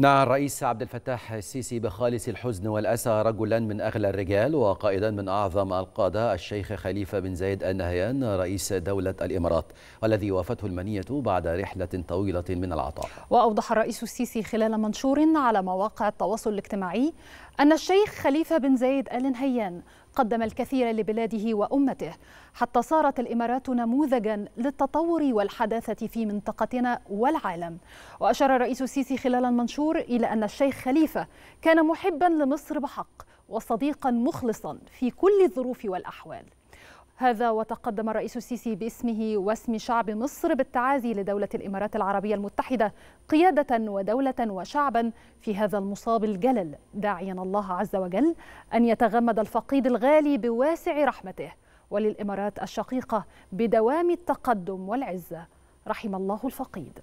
نعى الرئيس عبد الفتاح السيسي بخالص الحزن والأسى رجلا من أغلى الرجال وقائدا من أعظم القادة الشيخ خليفة بن زايد آل نهيان رئيس دولة الإمارات والذي وافته المنية بعد رحلة طويلة من العطاء وأوضح الرئيس السيسي خلال منشور على مواقع التواصل الاجتماعي أن الشيخ خليفة بن زايد آل نهيان قدم الكثير لبلاده وأمته حتى صارت الإمارات نموذجا للتطور والحداثة في منطقتنا والعالم وأشار الرئيس السيسي خلال المنشور إلى أن الشيخ خليفة كان محبا لمصر بحق وصديقا مخلصا في كل الظروف والأحوال هذا وتقدم الرئيس السيسي باسمه واسم شعب مصر بالتعازي لدولة الإمارات العربية المتحدة قيادة ودولة وشعبا في هذا المصاب الجلل داعيا الله عز وجل أن يتغمد الفقيد الغالي بواسع رحمته وللإمارات الشقيقة بدوام التقدم والعزة رحم الله الفقيد